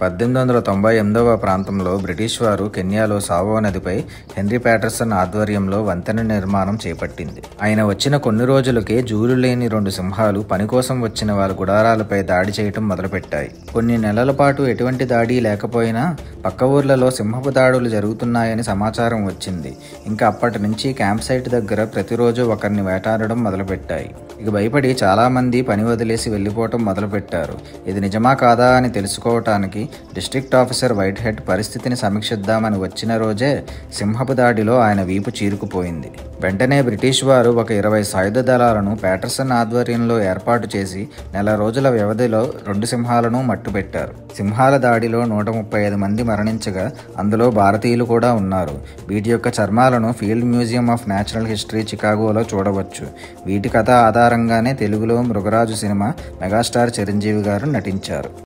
పద్దెనిమిది వందల తొంభై ఎనిమిదవ ప్రాంతంలో బ్రిటిష్ వారు కెన్యాలో సావో నదిపై హెన్రీ ప్యాటర్సన్ ఆధ్వర్యంలో వంతెన నిర్మాణం చేపట్టింది ఆయన వచ్చిన కొన్ని రోజులకే జూలు లేని రెండు సింహాలు పని కోసం వచ్చిన వారి గుడారాలపై దాడి చేయటం మొదలుపెట్టాయి కొన్ని నెలల పాటు ఎటువంటి దాడి లేకపోయినా పక్క ఊర్లలో సింహపు దాడులు జరుగుతున్నాయని సమాచారం వచ్చింది ఇంకా అప్పటి నుంచి క్యాంప్ సైట్ దగ్గర ప్రతిరోజు ఒకరిని వేటాడడం మొదలుపెట్టాయి ఇక భయపడి చాలామంది పని వదిలేసి వెళ్ళిపోవటం మొదలుపెట్టారు ఇది నిజమా కాదా అని తెలుసుకోవటానికి డిస్ట్రిక్ట్ ఆఫీసర్ వైట్ హెడ్ పరిస్థితిని సమీక్షిద్దామని వచ్చిన రోజే సింహపు దాడిలో ఆయన వీపు చీరుకుపోయింది వెంటనే బ్రిటిష్ వారు ఒక ఇరవై సాయుధ దళాలను ప్యాటర్సన్ ఆధ్వర్యంలో ఏర్పాటు చేసి నెల రోజుల వ్యవధిలో రెండు సింహాలను మట్టుబెట్టారు సింహాల దాడిలో నూట ముప్పై ఐదు మంది మరణించగా అందులో భారతీయులు కూడా ఉన్నారు వీటి యొక్క చర్మాలను Field Museum of Natural History చికాగోలో చూడవచ్చు వీటి కథ ఆధారంగానే తెలుగులో మృగరాజు సినిమా మెగాస్టార్ చిరంజీవి గారు నటించారు